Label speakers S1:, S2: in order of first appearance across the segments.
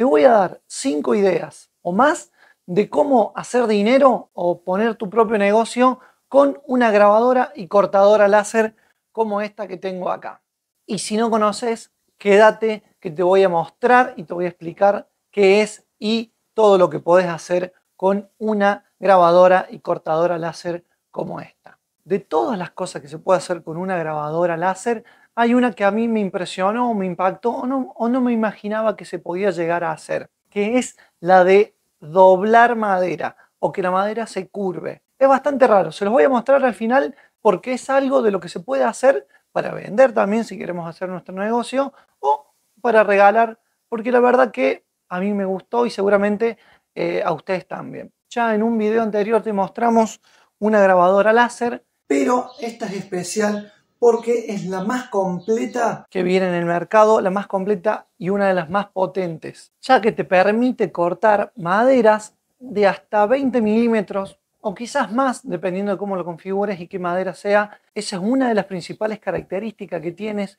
S1: Te voy a dar cinco ideas o más de cómo hacer dinero o poner tu propio negocio con una grabadora y cortadora láser como esta que tengo acá. Y si no conoces, quédate que te voy a mostrar y te voy a explicar qué es y todo lo que podés hacer con una grabadora y cortadora láser como esta. De todas las cosas que se puede hacer con una grabadora láser, hay una que a mí me impresionó, me impactó o no, me imaginaba que se podía llegar a hacer, que es la de doblar madera o que la madera se curve. Es bastante raro, se los voy a mostrar al final porque es algo de lo que se puede hacer para vender también si queremos hacer nuestro negocio o para regalar, porque la verdad que a mí me gustó y seguramente eh, a ustedes también. Ya en un video anterior te mostramos una grabadora láser, pero esta es especial porque es la más completa que viene en el mercado, la más completa y una de las más potentes, ya que te permite cortar maderas de hasta 20 milímetros o quizás más, dependiendo de cómo lo configures y qué madera sea. Esa es una de las principales características que tienes,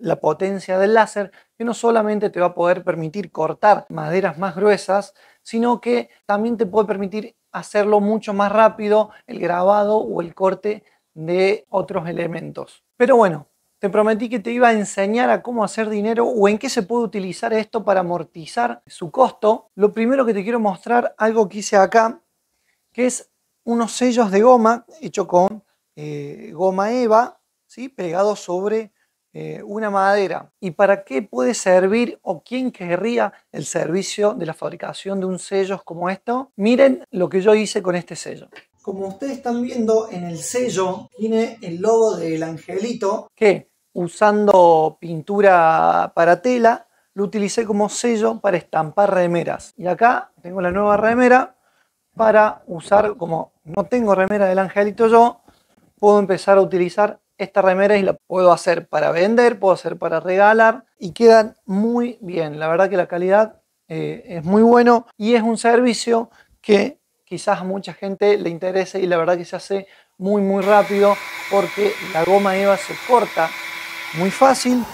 S1: la potencia del láser, que no solamente te va a poder permitir cortar maderas más gruesas, sino que también te puede permitir hacerlo mucho más rápido el grabado o el corte de otros elementos. Pero bueno, te prometí que te iba a enseñar a cómo hacer dinero o en qué se puede utilizar esto para amortizar su costo. Lo primero que te quiero mostrar, algo que hice acá, que es unos sellos de goma hecho con eh, goma eva, ¿sí? pegados sobre eh, una madera. ¿Y para qué puede servir o quién querría el servicio de la fabricación de un sellos como esto? Miren lo que yo hice con este sello. Como ustedes están viendo en el sello, tiene el logo del angelito. Que usando pintura para tela, lo utilicé como sello para estampar remeras. Y acá tengo la nueva remera para usar, como no tengo remera del angelito yo, puedo empezar a utilizar esta remera y la puedo hacer para vender, puedo hacer para regalar y quedan muy bien. La verdad que la calidad eh, es muy bueno y es un servicio que quizás a mucha gente le interese y la verdad que se hace muy muy rápido porque la goma eva se corta muy fácil,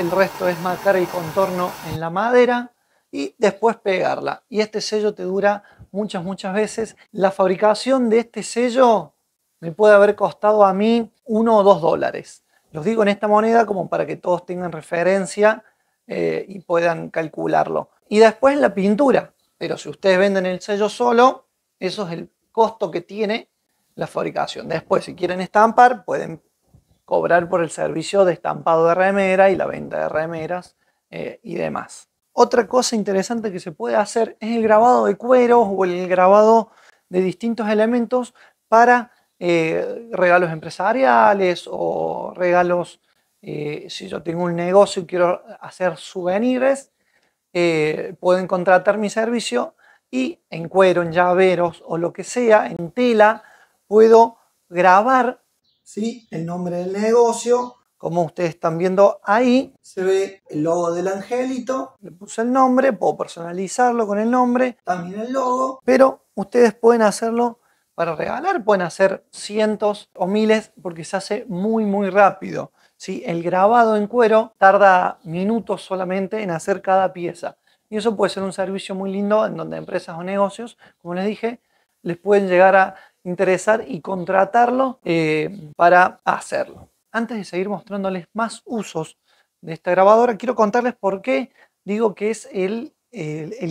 S1: el, resto es marcar el contorno en la madera y después pegarla. Y este sello te dura muchas, muchas veces. La fabricación de este sello me puede haber costado a mí uno o dos dólares. Los digo en esta moneda como para que todos tengan referencia eh, y puedan calcularlo. Y después la pintura. Pero si ustedes venden el sello solo, eso es el costo que tiene la fabricación. Después, si quieren estampar, pueden cobrar por el servicio de estampado de remera y la venta de remeras eh, y demás. Otra cosa interesante que se puede hacer es el grabado de cueros o el grabado de distintos elementos para eh, regalos empresariales o regalos, eh, si yo tengo un negocio y quiero hacer souvenirs, eh, pueden contratar mi servicio y en cuero, en llaveros o lo que sea, en tela, puedo grabar ¿sí? el nombre del negocio. Como ustedes están viendo ahí, se ve el logo del angelito. Le puse el nombre, puedo personalizarlo con el nombre, también el logo. Pero ustedes pueden hacerlo para regalar, pueden hacer cientos o miles porque se hace muy, muy rápido. Si El grabado en cuero tarda minutos solamente en hacer cada pieza. Y eso puede ser un servicio muy lindo en donde empresas o negocios, como les dije, les pueden llegar a interesar y contratarlo eh, para hacerlo. Antes de seguir mostrándoles más usos de esta grabadora, quiero contarles por qué digo que es el,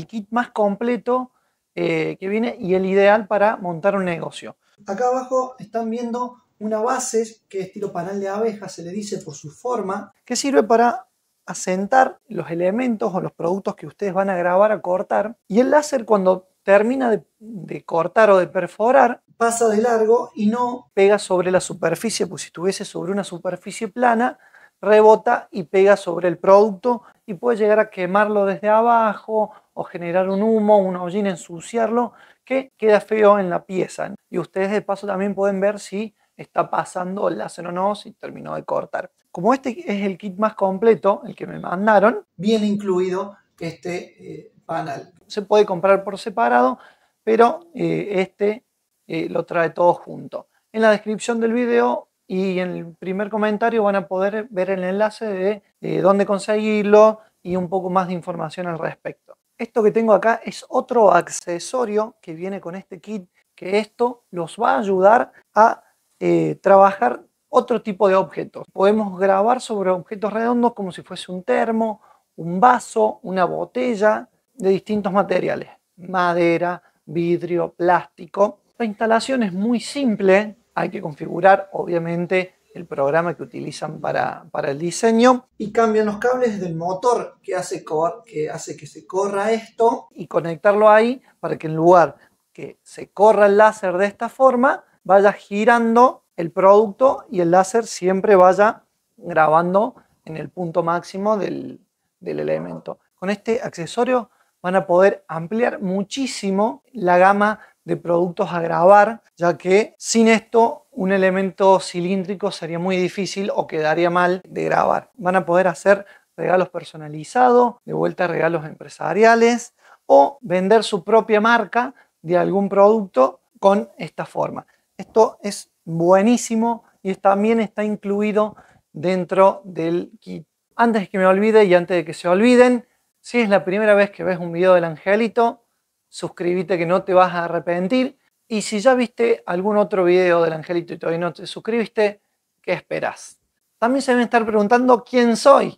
S1: kit más completo eh, que viene y el ideal para montar un negocio. Acá abajo están viendo una base que es estilo panal de abeja, se le dice por su forma, que sirve para asentar los elementos o los productos que ustedes van a grabar a cortar. Y el láser cuando termina de, cortar o de perforar, pasa de largo y no pega sobre la superficie, pues si estuviese sobre una superficie plana, rebota y pega sobre el producto y puede llegar a quemarlo desde abajo o generar un humo, una hollín, ensuciarlo, que queda feo en la pieza. Y ustedes de paso también pueden ver si está pasando el láser o no, si terminó de cortar. Como este es el kit más completo, el que me mandaron, viene incluido este eh, panel. Se puede comprar por separado, pero eh, este eh, lo trae todo junto. En la descripción del video y en el primer comentario van a poder ver el enlace de dónde conseguirlo y un poco más de información al respecto. Esto que tengo acá es otro accesorio que viene con este kit, que esto los va a ayudar a eh, trabajar otro tipo de objetos. Podemos grabar sobre objetos redondos como si fuese un termo, un vaso, una botella de distintos materiales, madera, vidrio, plástico. La instalación es muy simple, hay que configurar obviamente el programa que utilizan para, el diseño y cambian los cables del motor que hace, que hace que se corra esto y conectarlo ahí para que en lugar que se corra el láser de esta forma vaya girando el producto y el láser siempre vaya grabando en el punto máximo del, elemento. Con este accesorio van a poder ampliar muchísimo la gama de productos a grabar, ya que sin esto un elemento cilíndrico sería muy difícil o quedaría mal de grabar. Van a poder hacer regalos personalizados, de vuelta regalos empresariales o vender su propia marca de algún producto con esta forma. Esto es buenísimo y también está incluido dentro del kit. Antes que me olvide y antes de que se olviden, si es la primera vez que ves un video del angelito, suscríbete que no te vas a arrepentir. Y si ya viste algún otro video del angelito y todavía no te suscribiste, ¿qué esperas? También se deben estar preguntando quién soy,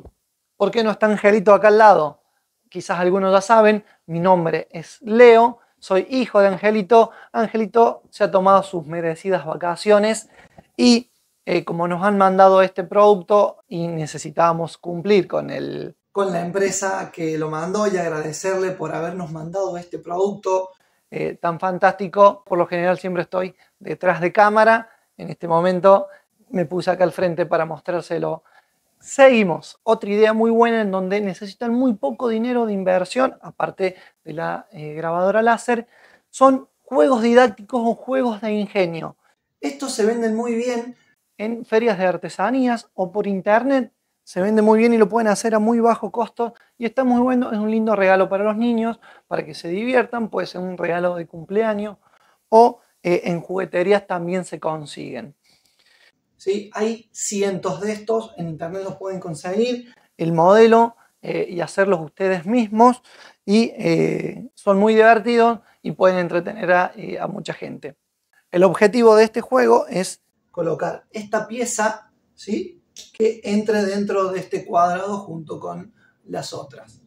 S1: por qué no está angelito acá al lado. Quizás algunos ya saben, mi nombre es Leo soy hijo de Angelito. Angelito se ha tomado sus merecidas vacaciones y eh, como nos han mandado este producto y necesitábamos cumplir con el con la empresa que lo mandó y agradecerle por habernos mandado este producto eh, tan fantástico. Por lo general siempre estoy detrás de cámara. En este momento me puse acá al frente para mostrárselo Seguimos. Otra idea muy buena en donde necesitan muy poco dinero de inversión, aparte de la eh, grabadora láser, son juegos didácticos o juegos de ingenio. Estos se venden muy bien en ferias de artesanías o por internet. Se vende muy bien y lo pueden hacer a muy bajo costo y está muy bueno, es un lindo regalo para los niños, para que se diviertan, puede ser un regalo de cumpleaños o eh, en jugueterías también se consiguen. Hay cientos de estos, en internet los pueden conseguir, el modelo eh, y hacerlos ustedes mismos y eh, son muy divertidos y pueden entretener eh, a, mucha gente. El objetivo de este juego es colocar esta pieza, ¿sí? Que entre dentro de este cuadrado junto con las otras.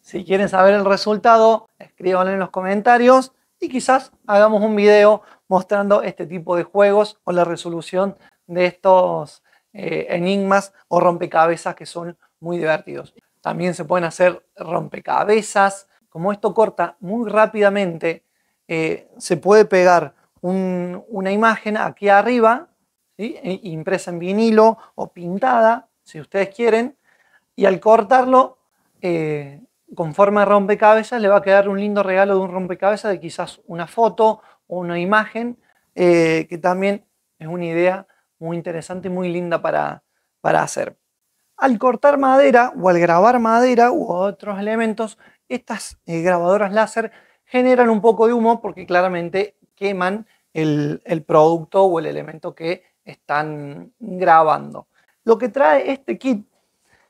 S1: Si quieren saber el resultado, escríbanlo en los comentarios y quizás hagamos un video mostrando este tipo de juegos o la resolución de estos eh, enigmas o rompecabezas que son muy divertidos. También se pueden hacer rompecabezas. Como esto corta muy rápidamente, eh, se puede pegar una imagen aquí arriba, e, impresa en vinilo o pintada, si ustedes quieren, y al cortarlo eh, con forma de rompecabezas le va a quedar un lindo regalo de un rompecabezas de quizás una foto una imagen, eh, que también es una idea muy interesante y muy linda para, hacer. Al cortar madera o al grabar madera u otros elementos, estas eh, grabadoras láser generan un poco de humo porque claramente queman el, el producto o el elemento que están grabando. Lo que trae este kit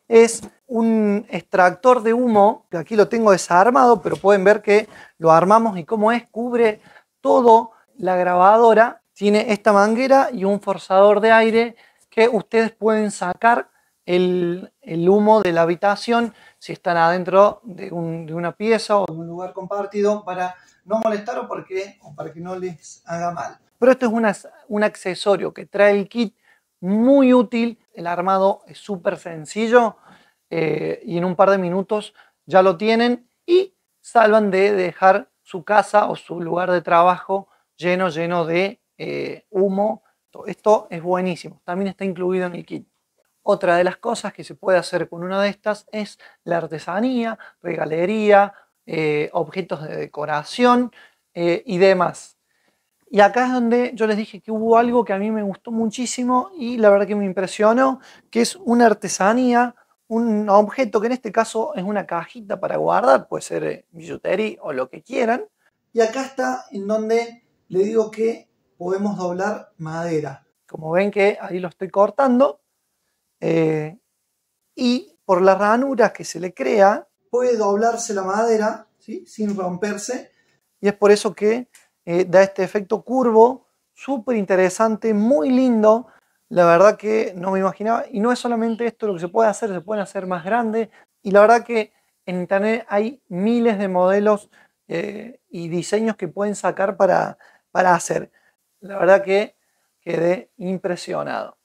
S1: es un extractor de humo, que aquí lo tengo desarmado, pero pueden ver que lo armamos y cómo es, cubre todo la grabadora tiene esta manguera y un forzador de aire que ustedes pueden sacar el, humo de la habitación si están adentro de, una pieza o de un lugar compartido para no molestar o, porque, para que no les haga mal. Pero esto es un accesorio que trae el kit muy útil. El armado es súper sencillo eh, y en un par de minutos ya lo tienen y salvan de dejar su casa o su lugar de trabajo lleno, lleno de eh, humo. Esto es buenísimo, también está incluido en el kit. Otra de las cosas que se puede hacer con una de estas es la artesanía, regalería, eh, objetos de decoración eh, y demás. Y acá es donde yo les dije que hubo algo que a mí me gustó muchísimo y la verdad que me impresionó, que es una artesanía un objeto que en este caso es una cajita para guardar, puede ser eh, billutería o lo que quieran. Y acá está en donde le digo que podemos doblar madera. Como ven que ahí lo estoy cortando. Eh, y por las ranuras que se le crea, puede doblarse la madera sin romperse. Y es por eso que eh, da este efecto curvo, súper interesante, muy lindo la verdad que no me imaginaba. Y no es solamente esto lo que se puede hacer, se pueden hacer más grandes. Y la verdad que en Internet hay miles de modelos eh, y diseños que pueden sacar para, para hacer. La verdad que quedé impresionado.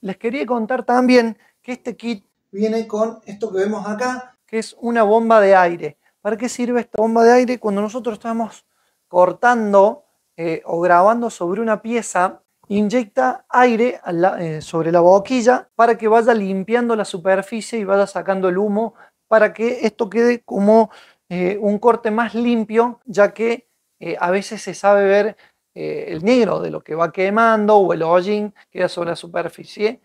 S1: Les quería contar también que este kit viene con esto que vemos acá, que es una bomba de aire. ¿Para qué sirve esta bomba de aire? Cuando nosotros estamos cortando eh, o grabando sobre una pieza, inyecta aire eh, sobre la boquilla para que vaya limpiando la superficie y vaya sacando el humo para que esto quede como eh, un corte más limpio, ya que eh, a veces se sabe ver el negro de lo que va quemando o el hollín queda sobre la superficie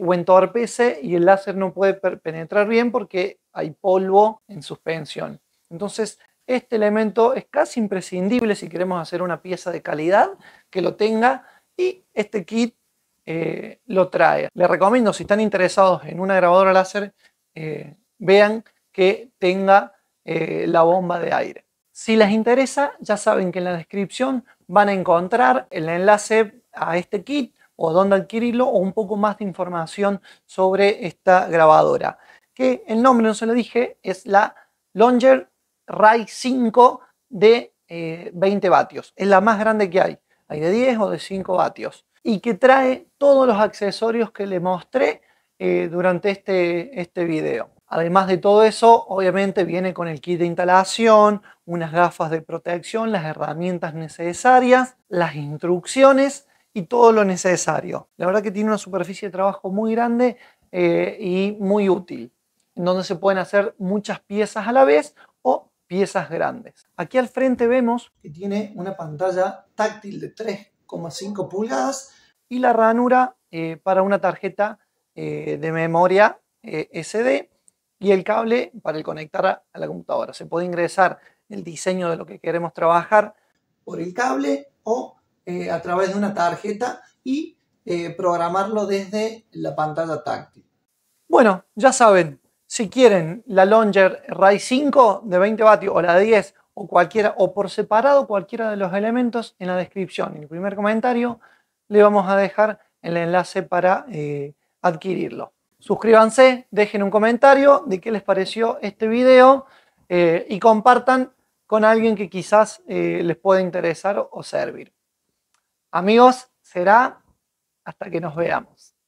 S1: o entorpece y el láser no puede penetrar bien porque hay polvo en suspensión. Entonces, este elemento es casi imprescindible si queremos hacer una pieza de calidad que lo tenga y este kit eh, lo trae. Les recomiendo, si están interesados en una grabadora láser, eh, vean que tenga eh, la bomba de aire. Si les interesa, ya saben que en la descripción van a encontrar el enlace a este kit o dónde adquirirlo o un poco más de información sobre esta grabadora. Que el nombre, no se lo dije, es la Longer Ray 5 de 20 vatios. Es la más grande que hay hay de 10 o de 5 vatios, y que trae todos los accesorios que le mostré eh, durante este, este video. Además de todo eso, obviamente viene con el kit de instalación, unas gafas de protección, las herramientas necesarias, las instrucciones y todo lo necesario. La verdad que tiene una superficie de trabajo muy grande eh, y muy útil, en donde se pueden hacer muchas piezas a la vez piezas grandes. Aquí al frente vemos que tiene una pantalla táctil de 3,5 pulgadas y la ranura eh, para una tarjeta eh, de memoria eh, SD y el cable para el conectar a la computadora. Se puede ingresar el diseño de lo que queremos trabajar por el cable o a través de una tarjeta y programarlo desde la pantalla táctil. Bueno, ya saben, si quieren la Longer RAI 5 de 20 vatios o la 10 o cualquiera o por separado cualquiera de los elementos en la descripción. En el primer comentario le vamos a dejar el enlace para eh, adquirirlo. Suscríbanse, dejen un comentario de qué les pareció este video eh, y compartan con alguien que quizás eh, les pueda interesar o servir. Amigos, será hasta que nos veamos.